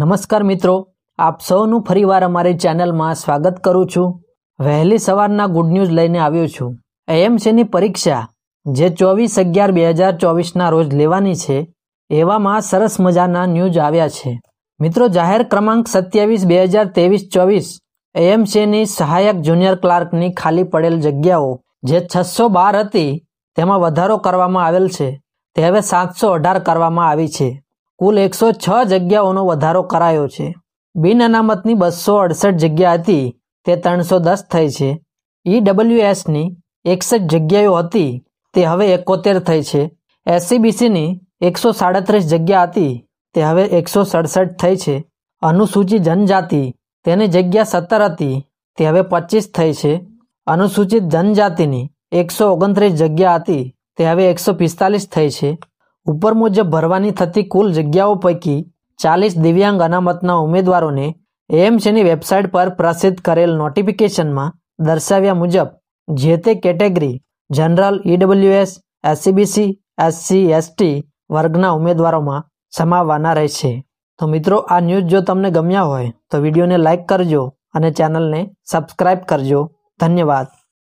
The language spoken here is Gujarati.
નમસ્કાર મિત્રો આપ સૌનું ફરીવાર અમારી ચેનલમાં સ્વાગત કરું છું વહેલી સવારના ગુડ ન્યૂઝ લઈને આવ્યો છું એએમસીની પરીક્ષા જે ચોવીસ અગિયાર બે હજાર ચોવીસના રોજ લેવાની છે એવામાં સરસ મજાના ન્યૂઝ આવ્યા છે મિત્રો જાહેર ક્રમાંક સત્યાવીસ બે હજાર ત્રેવીસ ચોવીસ એએમસીની સહાયક જુનિયર ક્લાર્કની ખાલી પડેલ જગ્યાઓ જે છસો બાર હતી તેમાં વધારો કરવામાં આવેલ છે તે હવે સાતસો અઢાર કરવામાં આવી છે કુલ એકસો છ જગ્યાઓનો વધારો કરાયો છે બિન અનામતની બસો અડસઠ જગ્યા હતી તે ત્રણસો દસ થઈ છે ઈડબ્લ્યુએસની એકસઠ જગ્યાઓ હતી તે હવે એકોતેર થઈ છે એસસીબીસીની એકસો સાડત્રીસ જગ્યા હતી તે હવે એકસો સડસઠ થઈ છે અનુસૂચિત જનજાતિ તેની જગ્યા સત્તર હતી તે હવે પચીસ થઈ છે અનુસૂચિત જનજાતિની એકસો ઓગણત્રીસ જગ્યા હતી તે હવે એકસો પિસ્તાલીસ થઈ છે ઉપર મુજબ ભરવાની થતી કુલ જગ્યાઓ પૈકી ચાલીસ દિવ્યાંગ અનામતના ઉમેદવારોને એએમસીની વેબસાઇટ પર પ્રસિદ્ધ કરેલ નોટિફિકેશનમાં દર્શાવ્યા મુજબ જે તે category general EWS SCBC SC ST વર્ગના ઉમેદવારોમાં સમાવવાના રહેશે તો મિત્રો આ ન્યૂઝ જો તમને ગમ્યા હોય તો વિડીયોને લાઇક કરજો અને ચેનલને સબસ્ક્રાઇબ કરજો ધન્યવાદ